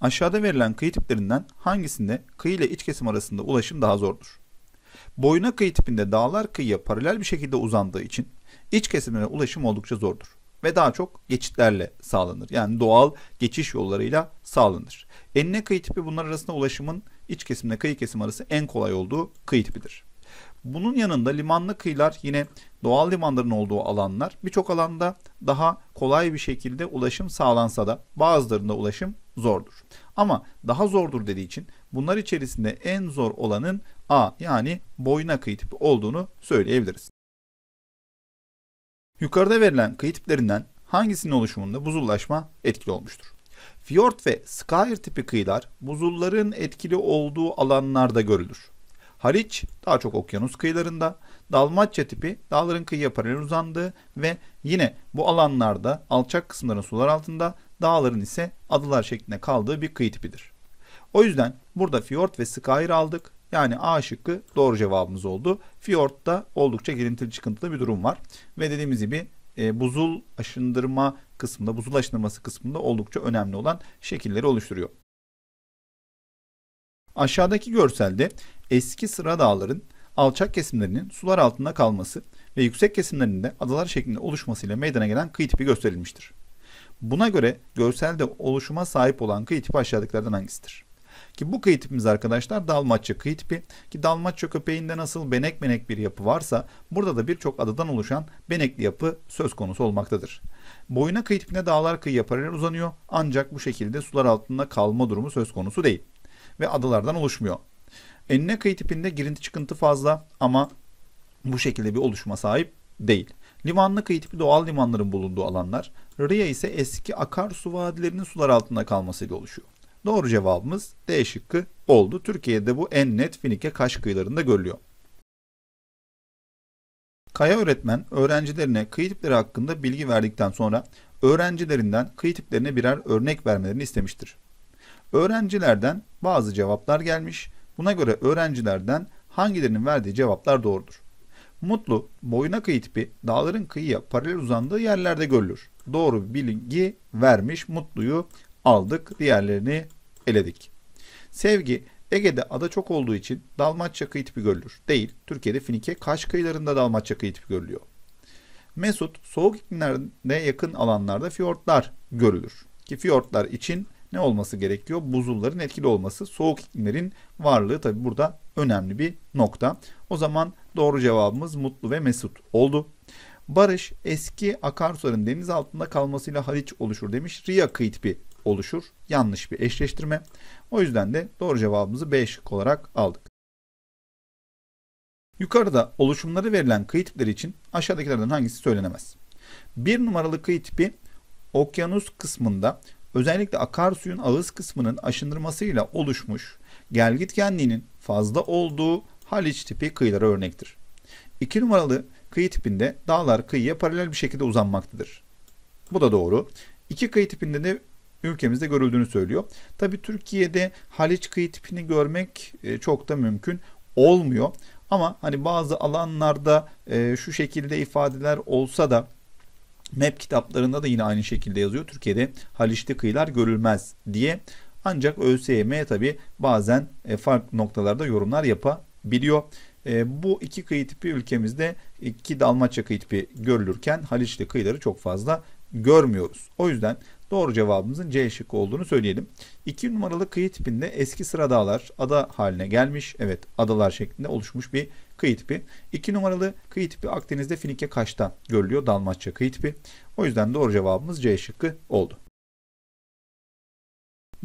Aşağıda verilen kıyı tiplerinden hangisinde kıyı ile iç kesim arasında ulaşım daha zordur? Boyuna kıyı tipinde dağlar kıyıya paralel bir şekilde uzandığı için iç kesimlere ulaşım oldukça zordur ve daha çok geçitlerle sağlanır. Yani doğal geçiş yollarıyla sağlanır. Enine kıyı tipi bunlar arasında ulaşımın iç kesimle kıyı kesim arası en kolay olduğu kıyı tipidir. Bunun yanında limanlı kıyılar yine doğal limanların olduğu alanlar birçok alanda daha kolay bir şekilde ulaşım sağlansa da bazılarında ulaşım zordur. Ama daha zordur dediği için bunlar içerisinde en zor olanın A yani boyuna kıyı tipi olduğunu söyleyebiliriz. Yukarıda verilen kıyı tiplerinden hangisinin oluşumunda buzullaşma etkili olmuştur? Fjord ve Skyer tipi kıyılar buzulların etkili olduğu alanlarda görülür. Haliç daha çok okyanus kıyılarında, Dalmatça tipi dağların kıyıya paralel uzandığı ve yine bu alanlarda alçak kısımların sular altında dağların ise adalar şeklinde kaldığı bir kıyı tipidir. O yüzden burada fiyort ve skyr aldık. Yani A şıkkı doğru cevabımız oldu. Fiyort'ta oldukça girintili çıkıntılı bir durum var. Ve dediğimiz gibi e, buzul aşındırma kısmında, buzul aşındırması kısmında oldukça önemli olan şekilleri oluşturuyor. Aşağıdaki görselde eski sıra dağların alçak kesimlerinin sular altında kalması ve yüksek kesimlerinde adalar şeklinde oluşmasıyla meydana gelen kıyı tipi gösterilmiştir. Buna göre görselde oluşuma sahip olan kıyı tipi aşağıdakilerden hangisidir? Ki bu kıyı tipimiz arkadaşlar Dalmaçya kıyı tipi. Ki Dalmaçya köpeğinde nasıl benek benek bir yapı varsa burada da birçok adadan oluşan benekli yapı söz konusu olmaktadır. Boyuna kıyı tipine dağlar kıyıya paralel uzanıyor ancak bu şekilde sular altında kalma durumu söz konusu değil ve adalardan oluşmuyor. Enine kıyı tipinde girinti çıkıntı fazla ama bu şekilde bir oluşuma sahip değil. Limanlı kıyı tipi doğal limanların bulunduğu alanlar Rhea ise eski akarsu vadilerinin sular altında kalmasıyla oluşuyor. Doğru cevabımız D şıkkı oldu. Türkiye'de bu en net Finike Kaş kıyılarında görülüyor. Kaya öğretmen öğrencilerine kıyı tipleri hakkında bilgi verdikten sonra öğrencilerinden kıyı tiplerine birer örnek vermelerini istemiştir. Öğrencilerden bazı cevaplar gelmiş. Buna göre öğrencilerden hangilerinin verdiği cevaplar doğrudur? Mutlu, boyuna kıyı tipi dağların kıyıya paralel uzandığı yerlerde görülür. Doğru bilgi vermiş Mutlu'yu aldık, diğerlerini eledik. Sevgi, Ege'de ada çok olduğu için Dalmatça kıyı tipi görülür. Değil, Türkiye'de Finike, Kaş kıyılarında Dalmatça kıyı tipi görülüyor. Mesut, soğuk iklimlerde yakın alanlarda fiyortlar görülür. Ki fiyortlar için ne olması gerekiyor? Buzulların etkili olması. Soğuk iklimlerin varlığı tabi burada önemli bir nokta. O zaman doğru cevabımız mutlu ve mesut oldu. Barış eski akarsuların deniz altında kalmasıyla Haliç oluşur demiş. Riya Kıytbi oluşur. Yanlış bir eşleştirme. O yüzden de doğru cevabımızı B şık olarak aldık. Yukarıda oluşumları verilen kıyı tipleri için aşağıdakilerden hangisi söylenemez? Bir numaralı kıyı tipi okyanus kısmında özellikle akarsuyun ağız kısmının aşındırmasıyla oluşmuş gel gitgenliğinin fazla olduğu Haliç tipi kıyılara örnektir. İki numaralı kıyı tipinde dağlar kıyıya paralel bir şekilde uzanmaktadır. Bu da doğru. İki kıyı tipinde de ülkemizde görüldüğünü söylüyor. Tabii Türkiye'de Haliç kıyı tipini görmek e, çok da mümkün olmuyor. Ama hani bazı alanlarda e, şu şekilde ifadeler olsa da map kitaplarında da yine aynı şekilde yazıyor. Türkiye'de Haliçli kıyılar görülmez diye. Ancak ÖSYM tabi bazen e, farklı noktalarda yorumlar yapabiliyor. E, bu iki kıyı tipi ülkemizde iki Dalmaçya kıyı tipi görülürken Haliçli kıyıları çok fazla görmüyoruz. O yüzden Doğru cevabımızın C şıkkı olduğunu söyleyelim. 2 numaralı kıyı tipinde eski sıra dağlar ada haline gelmiş. Evet adalar şeklinde oluşmuş bir kıyı tipi. 2 numaralı kıyı tipi Akdeniz'de Finike Kaş'ta görülüyor Dalmaçya kıyı tipi. O yüzden doğru cevabımız C şıkkı oldu.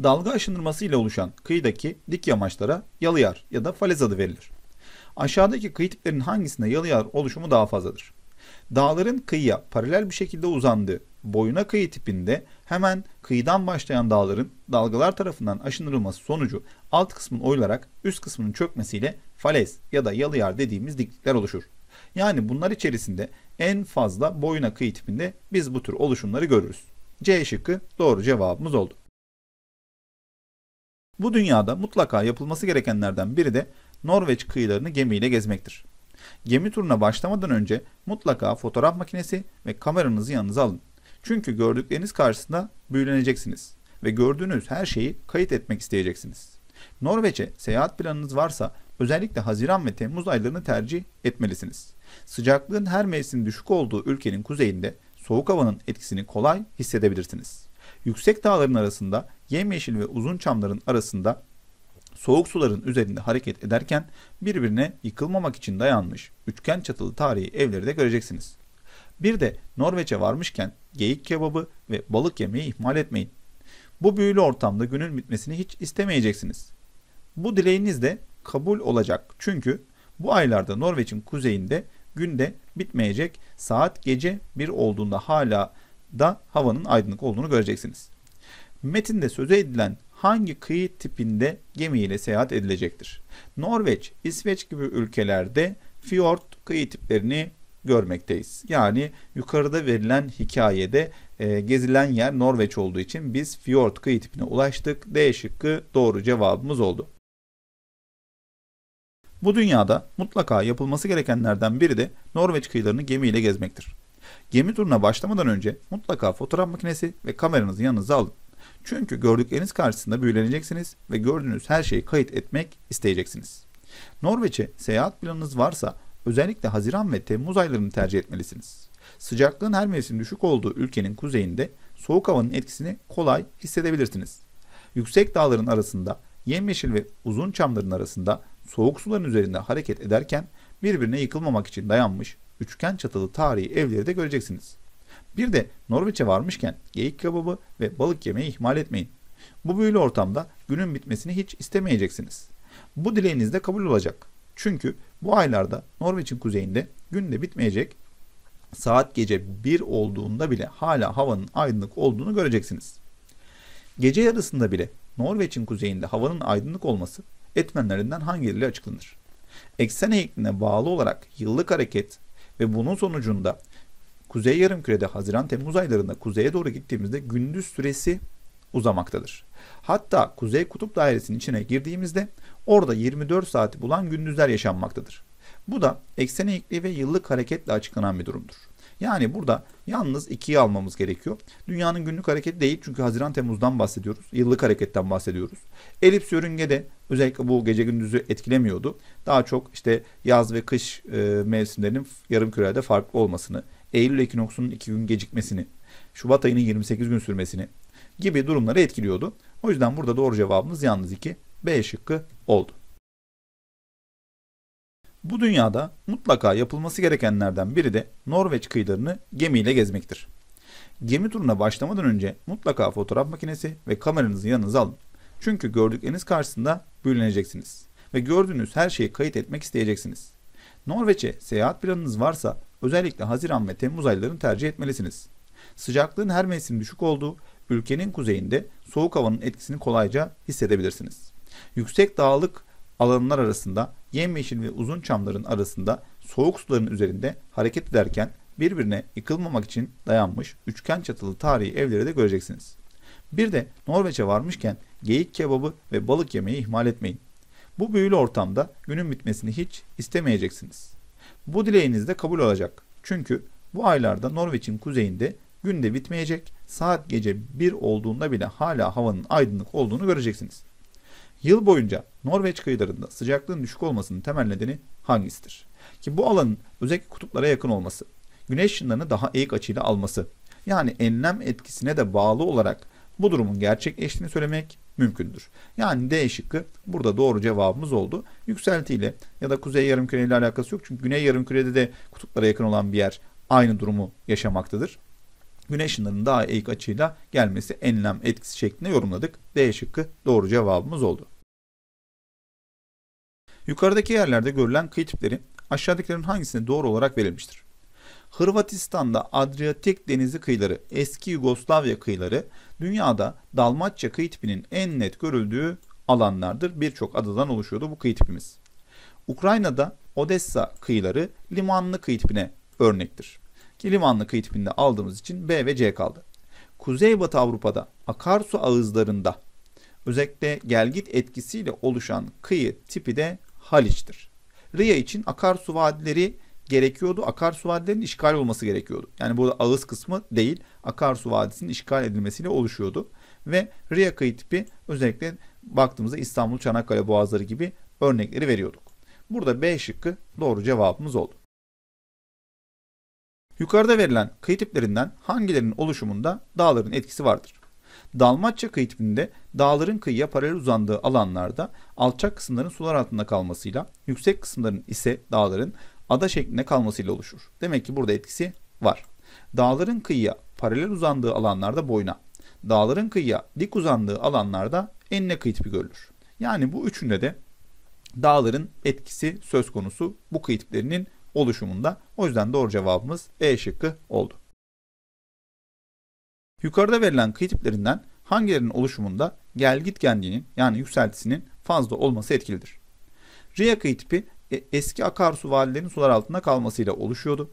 Dalga aşınırması ile oluşan kıyıdaki dik yamaçlara yalıyar ya da falez adı verilir. Aşağıdaki kıyı tiplerinin hangisinde yalıyar oluşumu daha fazladır? Dağların kıyıya paralel bir şekilde uzandığı boyuna kıyı tipinde hemen kıyıdan başlayan dağların dalgalar tarafından aşınırılması sonucu alt kısmın oyularak üst kısmının çökmesiyle falez ya da yalıyar dediğimiz diklikler oluşur. Yani bunlar içerisinde en fazla boyuna kıyı tipinde biz bu tür oluşumları görürüz. C şıkkı doğru cevabımız oldu. Bu dünyada mutlaka yapılması gerekenlerden biri de Norveç kıyılarını gemiyle gezmektir. Gemi turuna başlamadan önce mutlaka fotoğraf makinesi ve kameranızı yanınıza alın. Çünkü gördükleriniz karşısında büyüleneceksiniz ve gördüğünüz her şeyi kayıt etmek isteyeceksiniz. Norveç'e seyahat planınız varsa özellikle Haziran ve Temmuz aylarını tercih etmelisiniz. Sıcaklığın her mevsim düşük olduğu ülkenin kuzeyinde soğuk havanın etkisini kolay hissedebilirsiniz. Yüksek dağların arasında yemyeşil ve uzun çamların arasında soğuk suların üzerinde hareket ederken birbirine yıkılmamak için dayanmış üçgen çatılı tarihi evleri de göreceksiniz. Bir de Norveç'e varmışken geyik kebabı ve balık yemeği ihmal etmeyin. Bu büyülü ortamda günün bitmesini hiç istemeyeceksiniz. Bu dileğiniz de kabul olacak. Çünkü bu aylarda Norveç'in kuzeyinde günde bitmeyecek saat gece bir olduğunda hala da havanın aydınlık olduğunu göreceksiniz. Metinde söze edilen hangi kıyı tipinde gemiyle seyahat edilecektir? Norveç, İsveç gibi ülkelerde fiord kıyı tiplerini görmekteyiz. Yani yukarıda verilen hikayede e, gezilen yer Norveç olduğu için biz fiyort kıyı tipine ulaştık. D şıkkı doğru cevabımız oldu. Bu dünyada mutlaka yapılması gerekenlerden biri de Norveç kıyılarını gemiyle gezmektir. Gemi turuna başlamadan önce mutlaka fotoğraf makinesi ve kameranızı yanınıza alın. Çünkü gördükleriniz karşısında büyüleneceksiniz ve gördüğünüz her şeyi kayıt etmek isteyeceksiniz. Norveç'e seyahat planınız varsa Özellikle Haziran ve Temmuz aylarını tercih etmelisiniz. Sıcaklığın her mevsim düşük olduğu ülkenin kuzeyinde soğuk havanın etkisini kolay hissedebilirsiniz. Yüksek dağların arasında, yemyeşil ve uzun çamların arasında soğuk suların üzerinde hareket ederken birbirine yıkılmamak için dayanmış üçgen çatılı tarihi evleri de göreceksiniz. Bir de Norveç'e varmışken geyik kebabı ve balık yemeği ihmal etmeyin. Bu büyülü ortamda günün bitmesini hiç istemeyeceksiniz. Bu dileğiniz de kabul olacak. Çünkü bu aylarda Norveç'in kuzeyinde günde bitmeyecek saat gece 1 olduğunda bile hala havanın aydınlık olduğunu göreceksiniz. Gece yarısında bile Norveç'in kuzeyinde havanın aydınlık olması etmenlerinden hangileri açıklanır? Eksen eğikliğine bağlı olarak yıllık hareket ve bunun sonucunda Kuzey Yarımküre'de Haziran-Temmuz aylarında kuzeye doğru gittiğimizde gündüz süresi uzamaktadır. Hatta Kuzey Kutup Dairesi'nin içine girdiğimizde orada 24 saati bulan gündüzler yaşanmaktadır. Bu da eksen eğikliği ve yıllık hareketle açıklanan bir durumdur. Yani burada yalnız ikiyi almamız gerekiyor. Dünyanın günlük hareketi değil çünkü Haziran Temmuz'dan bahsediyoruz. Yıllık hareketten bahsediyoruz. Elips yörüngede özellikle bu gece gündüzü etkilemiyordu. Daha çok işte yaz ve kış e, mevsimlerinin yarım kürede farklı olmasını, Eylül ekinoksunun iki gün gecikmesini, Şubat ayının 28 gün sürmesini gibi durumları etkiliyordu. O yüzden burada doğru cevabımız yalnız 2. B şıkkı oldu. Bu dünyada mutlaka yapılması gerekenlerden biri de Norveç kıyılarını gemiyle gezmektir. Gemi turuna başlamadan önce mutlaka fotoğraf makinesi ve kameranızı yanınıza alın. Çünkü gördükleriniz karşısında büyüleneceksiniz ve gördüğünüz her şeyi kayıt etmek isteyeceksiniz. Norveç'e seyahat planınız varsa özellikle Haziran ve Temmuz aylarını tercih etmelisiniz. Sıcaklığın her mevsim düşük olduğu ülkenin kuzeyinde soğuk havanın etkisini kolayca hissedebilirsiniz. Yüksek dağlık alanlar arasında yemyeşil ve uzun çamların arasında soğuk suların üzerinde hareket ederken birbirine yıkılmamak için dayanmış üçgen çatılı tarihi evleri de göreceksiniz. Bir de Norveç'e varmışken geyik kebabı ve balık yemeği ihmal etmeyin. Bu büyülü ortamda günün bitmesini hiç istemeyeceksiniz. Bu dileğiniz de kabul olacak. Çünkü bu aylarda Norveç'in kuzeyinde günde bitmeyecek saat gece 1 olduğunda bile hala havanın aydınlık olduğunu göreceksiniz. Yıl boyunca Norveç kıyılarında sıcaklığın düşük olmasının temel nedeni hangisidir? Ki bu alanın özellikle kutuplara yakın olması, güneş ışınlarını daha eğik açıyla alması, yani enlem etkisine de bağlı olarak bu durumun gerçekleştiğini söylemek mümkündür. Yani D şıkkı burada doğru cevabımız oldu. Yükseltiyle ya da kuzey yarımküre ile alakası yok. Çünkü güney yarımkürede de kutuplara yakın olan bir yer aynı durumu yaşamaktadır güneş ışınlarının daha eğik açıyla gelmesi enlem etkisi şeklinde yorumladık. D şıkkı doğru cevabımız oldu. Yukarıdaki yerlerde görülen kıyı tipleri aşağıdakilerin hangisine doğru olarak verilmiştir? Hırvatistan'da Adriyatik denizi kıyıları, eski Yugoslavya kıyıları, dünyada Dalmaçya kıyı tipinin en net görüldüğü alanlardır. Birçok adadan oluşuyordu bu kıyı tipimiz. Ukrayna'da Odessa kıyıları limanlı kıyı tipine örnektir ki kıyı tipinde aldığımız için B ve C kaldı. Kuzeybatı Avrupa'da akarsu ağızlarında özellikle gelgit etkisiyle oluşan kıyı tipi de Haliç'tir. Riya için akarsu vadileri gerekiyordu. Akarsu vadilerinin işgal olması gerekiyordu. Yani burada ağız kısmı değil, akarsu vadisinin işgal edilmesiyle oluşuyordu. Ve Riya kıyı tipi özellikle baktığımızda İstanbul, Çanakkale boğazları gibi örnekleri veriyorduk. Burada B şıkkı doğru cevabımız oldu. Yukarıda verilen kıyı tiplerinden hangilerinin oluşumunda dağların etkisi vardır? Dalmaçya kıyı tipinde dağların kıyıya paralel uzandığı alanlarda alçak kısımların sular altında kalmasıyla yüksek kısımların ise dağların ada şeklinde kalmasıyla oluşur. Demek ki burada etkisi var. Dağların kıyıya paralel uzandığı alanlarda boyna, dağların kıyıya dik uzandığı alanlarda enine kıyı tipi görülür. Yani bu üçünde de dağların etkisi söz konusu bu kıyı tiplerinin oluşumunda. O yüzden doğru cevabımız E şıkkı oldu. Yukarıda verilen kıyı tiplerinden hangilerinin oluşumunda gelgit kendinin yani yükseltisinin fazla olması etkilidir? Riya kıyı tipi e, eski akarsu vadilerinin sular altında kalmasıyla oluşuyordu.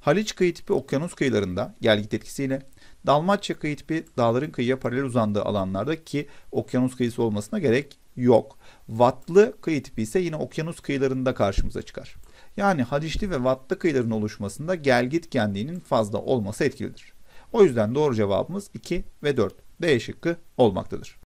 Haliç kıyı tipi okyanus kıyılarında gelgit etkisiyle, Dalmatya kıyı tipi dağların kıyıya paralel uzandığı alanlarda ki okyanus kıyısı olmasına gerek yok. Vatlı kıyı tipi ise yine okyanus kıyılarında karşımıza çıkar. Yani Haliçli ve Vatlı kıyıların oluşmasında gelgit genliğinin fazla olması etkilidir. O yüzden doğru cevabımız 2 ve 4. D şıkkı olmaktadır.